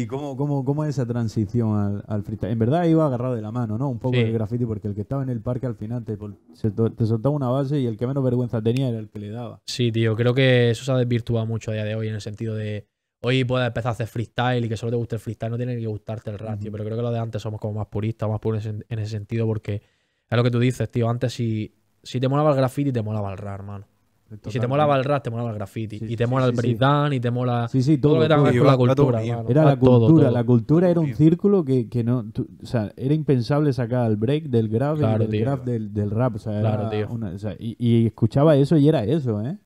¿Y cómo, cómo, cómo es esa transición al, freestyle? En verdad iba agarrado de la mano, ¿no? Un poco el graffiti, porque el que estaba en el parque al final te, soltaba una base y el que menos vergüenza tenía era el que le daba. Sí, tío, creo que eso se ha desvirtuado mucho a día de hoy en el sentido de hoy puedes empezar a hacer freestyle y que solo te guste el freestyle, no tiene que gustarte el rap, Pero creo que lo de antes somos como más puristas, más puros en, ese sentido, porque es lo que tú dices, tío. Antes si, si te molaba el graffiti, te molaba el rap, hermano si te molaba el rap, te molaba el graffiti. y te mola el breakdown, y te mola. Sí, sí, todo, lo que te la cultura. era la cultura. La cultura era un círculo que, no. o sea, era impensable sacar el break del graf del, rap. O sea, claro, tío. y, escuchaba eso y era eso, ¿eh?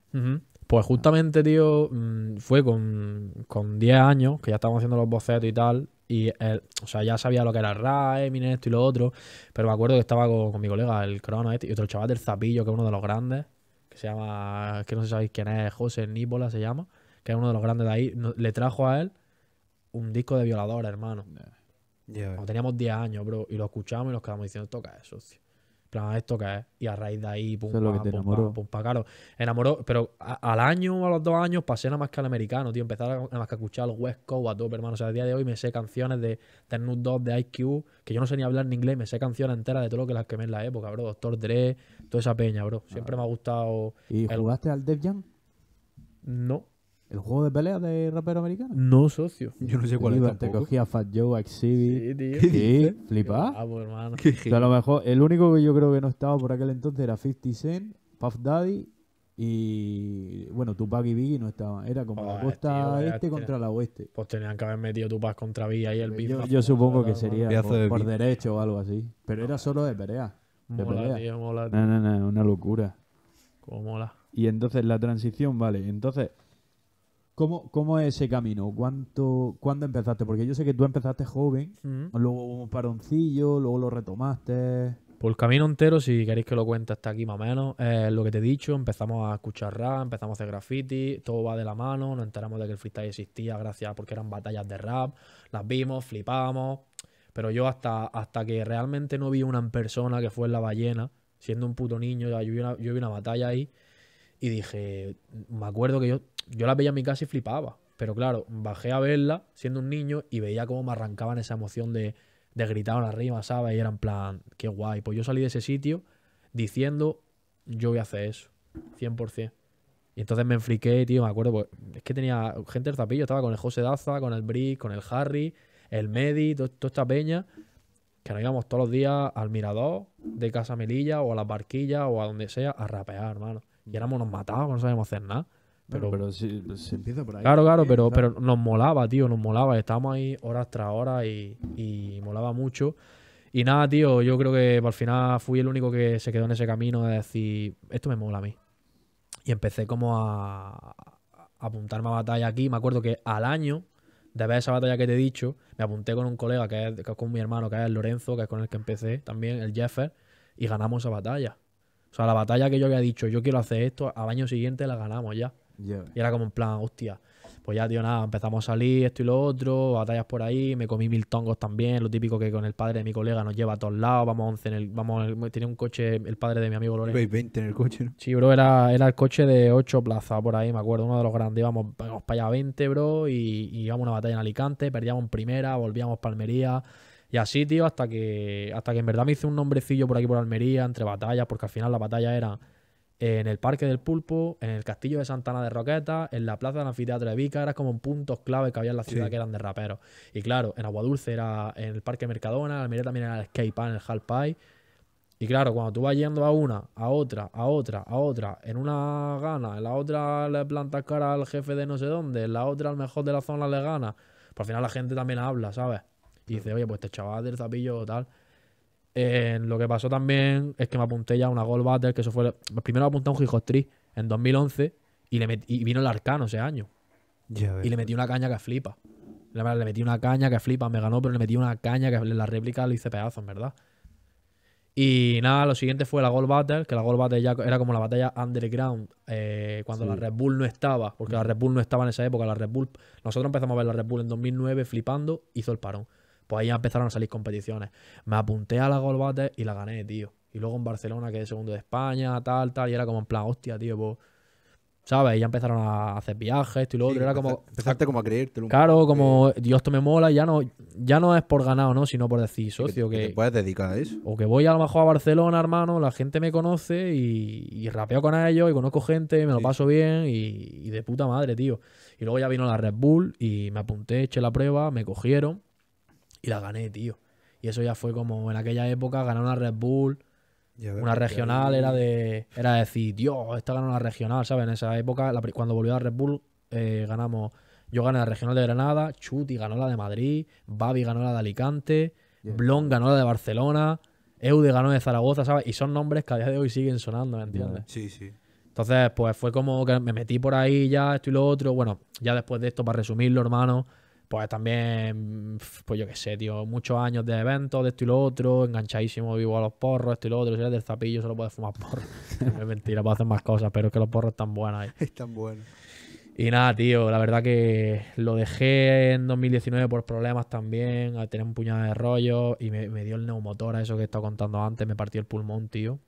Pues justamente, tío, mm, fue con, 10 años que ya estábamos haciendo los bocetos y tal. Y o sea, ya sabía lo que era el rap, Eminem, esto y lo otro. Pero me acuerdo que estaba con, con mi colega, el Crona, este, y otro chaval del Zapillo, que es uno de los grandes que se llama, que no sé si sabéis quién es, José Níbola se llama, que es uno de los grandes de ahí, le trajo a él un disco de violador, hermano. teníamos 10 años, bro, y lo escuchamos y nos quedamos diciendo, toca eso, tío. ¿esto qué es? Y a raíz de ahí, pum, pum, pum, claro. Enamoró, pero al año o a los dos años pasé nada más que al americano, tío. Empezar nada más que a escuchar los West Coast, a todo hermano. O sea, a día de hoy me sé canciones de, Ternus 2, de IQ, que yo no sé ni hablar ni inglés, me sé canciones enteras de todo lo que las quemé en la época, bro. Doctor Dre, toda esa peña, bro. Siempre ah. me ha gustado. ¿Y jugaste al Def Jam? No. ¿El juego de pelea de rapero americano? No, socio. Yo no sé cuál es Te cogía Fat Joe, Exhibit. Sí, tío. Sí, flipa. Ah, pues, hermano. a lo mejor, el único que yo creo que no estaba por aquel entonces era 50 Cent, Puff Daddy y bueno, Tupac y Biggie no estaban. Era como la costa este, este contra la oeste. Pues tenían que haber metido Tupac contra Biggie y el Big Yo, supongo que sería por, derecho o algo así. Pero era solo de pelea. De mola, Tío, mola, No, no, no, una locura. Como mola. Y entonces la transición, vale. Entonces, ¿Cómo, es ese camino? ¿Cuánto, ¿Cuándo empezaste? Porque yo sé que tú empezaste joven, mm. luego luego un paroncillo, luego lo retomaste. Por el camino entero, si queréis que lo cuente hasta aquí más o menos, es eh, lo que te he dicho, empezamos a escuchar rap, empezamos a hacer graffiti, todo va de la mano, nos enteramos de que el freestyle existía gracias porque eran batallas de rap, las vimos, flipamos, pero yo hasta, hasta que realmente no vi una persona que fue en La Ballena, siendo un puto niño, yo vi una, yo vi una batalla ahí y dije, me acuerdo que yo, yo la veía en mi casa y flipaba. Pero claro, bajé a verla siendo un niño y veía cómo me arrancaban esa emoción de, de una rima, ¿sabes? Y eran plan, qué guay. Pues yo salí de ese sitio diciendo, yo voy a hacer eso, 100%. Y entonces me enfriqué, tío, me acuerdo, pues, es que tenía gente del zapillo, estaba con el José Daza, con el Brick, con el Harry, el Medi, toda esta peña, que nos íbamos todos los días al Mirador de Casa Melilla o a las barquillas o a donde sea a rapear, hermano. Y éramos nos matados, no sabíamos hacer nada. Pero, si, empieza por ahí. Claro, claro, pero, pero nos molaba, tío, nos molaba. Estábamos ahí horas tras horas y, molaba mucho. Y nada, tío, yo creo que al final fui el único que se quedó en ese camino de decir, esto me mola a mí. Y empecé como a, a apuntarme a batalla aquí. Me acuerdo que al año de ver esa batalla que te he dicho, me apunté con un colega que con mi hermano, que es Lorenzo, que es con el que empecé también, el Jeffer, y ganamos esa batalla. O sea, la batalla que yo había dicho, yo quiero hacer esto, al año siguiente la ganamos ya. Y era como en plan, hostia, pues ya, tío, nada, empezamos a salir esto y lo otro, batallas por ahí, me comí mil tongos también, lo típico que con el padre de mi colega nos lleva a todos lados, vamos 11 en el, vamos, tenía un coche, el padre de mi amigo Lorenzo. 20 en el coche, Sí, bro, era, era el coche de 8 plazas por ahí, me acuerdo, uno de los grandes, íbamos, para allá 20, bro, y, íbamos a una batalla en Alicante, perdíamos en primera, volvíamos a Palmería, y así, tío, hasta que, hasta que en verdad me hice un nombrecillo por aquí por Almería, entre batallas, porque al final la batalla era en el Parque del Pulpo, en el Castillo de Santana de Roqueta, en la Plaza del Anfiteatro de Vica, eran como puntos clave que había en la ciudad que eran de raperos. Y claro, en Aguadulce era en el Parque Mercadona, en Almería también era el Skate en el Half Pie. Y claro, cuando tú vas yendo a una, a otra, a otra, a otra, en una gana, en la otra le plantas cara al jefe de no sé dónde, en la otra al mejor de la zona le gana, pues al final la gente también habla, ¿sabes? Y dice, oye, pues este chaval del zapillo o tal. Eh, lo que pasó también es que me apunté ya a una Gold Battle, que eso fue. Primero apunté a un Hijo Street en 2011 y, le y vino el Arcano ese año. y le metí una caña que flipa. le metí una caña que flipa, me ganó, pero le metí una caña que la réplica Le hice pedazos, verdad. Y nada, lo siguiente fue la Gold Battle, que la Gold Battle ya era como la batalla underground eh, cuando la Red Bull no estaba, porque la Red Bull no estaba en esa época, la Red Bull, nosotros empezamos a ver la Red Bull en 2009 flipando, hizo el parón. Pues ahí empezaron a salir competiciones. Me apunté a la Golbate y la gané, tío. Y luego en Barcelona quedé segundo de España, tal, tal. Y era como en plan, hostia, tío, pues, ¿Sabes? Y ya empezaron a hacer viajes, esto y lo Era como. empezarte como a creértelo. claro, como Dios, esto me mola. Ya no, ya no es por ganado, ¿no? Sino por decir, socio, que. te puedes dedicar a eso. O que voy a lo mejor a Barcelona, hermano, la gente me conoce y, rapeo con ellos y conozco gente, me lo paso bien y, y de puta madre, tío. Y luego ya vino la Red Bull y me apunté, eché la prueba, me cogieron. Y la gané, tío. Y eso ya fue como en aquella época ganar una Red Bull, una regional, era de era decir, Dios, esta ganó una regional, ¿sabes? En esa época, la, cuando volvió a Red Bull, eh, ganamos. Yo gané la regional de Granada, Chuti ganó la de Madrid, Babi ganó la de Alicante, Blon ganó la de Barcelona, Eude ganó de Zaragoza, ¿sabes? Y son nombres que a día de hoy siguen sonando, ¿me entiendes? Sí, sí. Entonces, pues fue como que me metí por ahí ya, esto y lo otro. Bueno, ya después de esto, para resumirlo, hermano, pues también, pues yo qué sé, tío, muchos años de eventos, de esto y lo otro, enganchadísimo vivo a los porros, esto y lo otro, si eres del zapillo solo puedes fumar porros. es mentira, puedo hacer más cosas, pero es que los porros están buenos ahí. Están buenos. Y nada, tío, la verdad que lo dejé en 2019 por problemas también, al tener un puñado de rollo y me, dio el neumotor a eso que he estado contando antes, me partió el pulmón, tío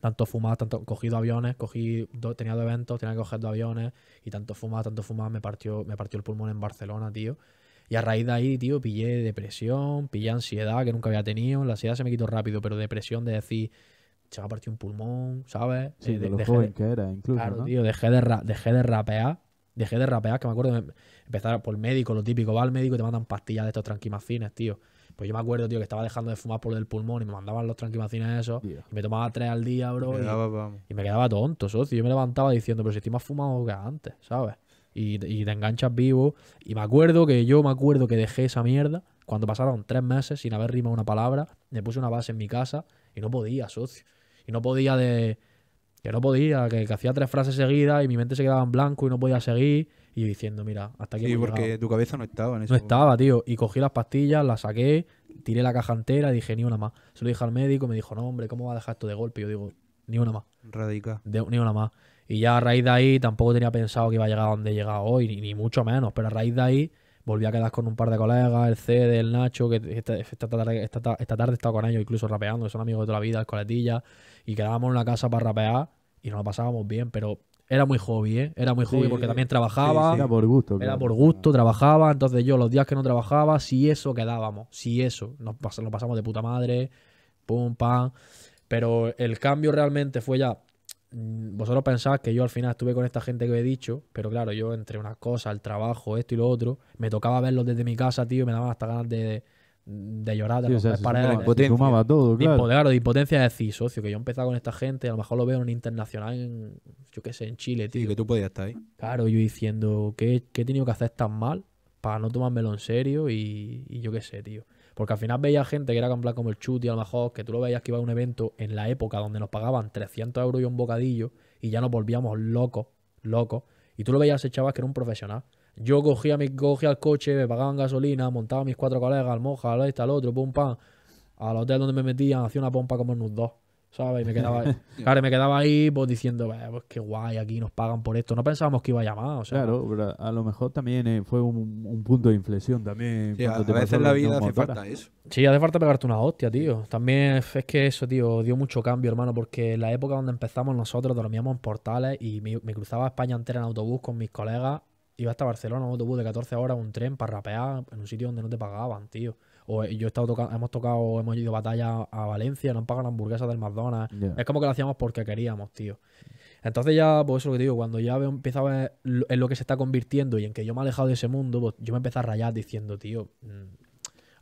tanto fumar, tanto cogido aviones, cogí tenía dos eventos, tenía que coger dos aviones y tanto fumar, tanto fumar me partió me partió el pulmón en Barcelona, tío. Y a raíz de ahí, tío, pillé depresión, pillé ansiedad que nunca había tenido, la ansiedad se me quitó rápido, pero depresión de decir se me ha partido un pulmón, ¿sabes? Sí, eh, de, lo que era, incluso, Claro, tío, dejé de, ra, dejé de rapear, dejé de rapear, que me acuerdo, de em, empezar por el médico, lo típico, va al médico y te mandan pastillas de estos fines tío. Pues yo me acuerdo, tío, que estaba dejando de fumar por el pulmón y me mandaban los tranquilizantes esos. Y me tomaba tres al día, bro. y, me quedaba tonto, socio. Yo me levantaba diciendo, pero si estoy más fumado que antes, ¿sabes? Y, te enganchas vivo. Y me acuerdo que yo me acuerdo que dejé esa mierda cuando pasaron tres meses sin haber rima una palabra. Me puse una base en mi casa y no podía, socio. Y no podía de que no podía, que, hacía tres frases seguidas y mi mente se quedaba en blanco y no podía seguir. Y diciendo, mira, hasta aquí. Sí, porque tu cabeza no estaba en eso. No estaba, tío. Y cogí las pastillas, las saqué, tiré la caja entera y dije, ni una más. Se lo dije al médico, me dijo, no, hombre, ¿cómo va a dejar esto de golpe? yo digo, ni una más. Radica. ni una más. Y ya a raíz de ahí tampoco tenía pensado que iba a llegar a donde he llegado hoy, ni, mucho menos. Pero a raíz de ahí volví a quedar con un par de colegas, el Cede, el Nacho, que esta, tarde, esta, he estado con ellos incluso rapeando, que son amigos de toda la vida, el coletilla, y quedábamos en la casa para rapear y nos lo pasábamos bien, pero era muy hobby, ¿eh? Era muy hobby porque también trabajaba. Era por gusto. Era por gusto, trabajaba. Entonces yo los días que no trabajaba, si eso quedábamos, si eso, nos, pasamos de puta madre, pum, pam. Pero el cambio realmente fue ya mm, vosotros pensáis que yo al final estuve con esta gente que os he dicho, pero claro, yo entre unas cosas, el trabajo, esto y lo otro, me tocaba verlos desde mi casa, tío, y me daban hasta ganas de, de llorar, de sí, todo, claro. De, claro, impotencia de decir, socio, que yo empezaba con esta gente, a lo mejor lo veo en internacional, yo qué sé, en Chile, tío. que tú podías estar ahí. Claro, yo diciendo, ¿qué, he tenido que hacer tan mal para no tomármelo en serio? Y, yo qué sé, tío. Porque al final veía gente que era comprar como el Chuti, a lo mejor, que tú lo veías que iba a un evento en la época donde nos pagaban 300 euros y un bocadillo y ya nos volvíamos locos, locos. Y tú lo veías ese que era un profesional. Yo cogía, mi, cogía el coche, me pagaban gasolina, montaba a mis cuatro colegas, al moja, al este, al otro, pum, pam. Al hotel donde me metían, hacía una pompa como en un 2. ¿Sabes? Y me quedaba ahí. claro, me quedaba ahí pues, diciendo, pues qué guay, aquí nos pagan por esto. No pensábamos que iba a llamar. O sea, claro, pero a lo mejor también eh, fue un, punto de inflexión. también sí, la vida hace falta eso. Sí, hace falta pegarte una hostia, tío. También es que eso, tío, dio mucho cambio, hermano, porque en la época donde empezamos nosotros dormíamos en portales y me, me cruzaba España entera en autobús con mis colegas iba hasta Barcelona, un autobús de 14 horas, un tren para rapear en un sitio donde no te pagaban, tío. O eh, yo he estado hemos tocado, hemos ido batalla a Valencia, no han pagado la hamburguesa del McDonald's. Es como que lo hacíamos porque queríamos, tío. Entonces ya, pues eso es lo que digo, cuando ya veo, empezado a ver en lo que se está convirtiendo y en que yo me he alejado de ese mundo, pues yo me empecé a rayar diciendo, tío, mm,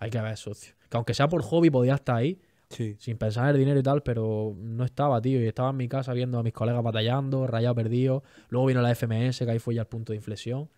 hay que ver socio. Que aunque sea por hobby podía estar ahí, sin pensar en el dinero y tal, pero no estaba, tío. Y estaba en mi casa viendo a mis colegas batallando, rayado perdido. Luego vino la FMS, que ahí fue ya el punto de inflexión.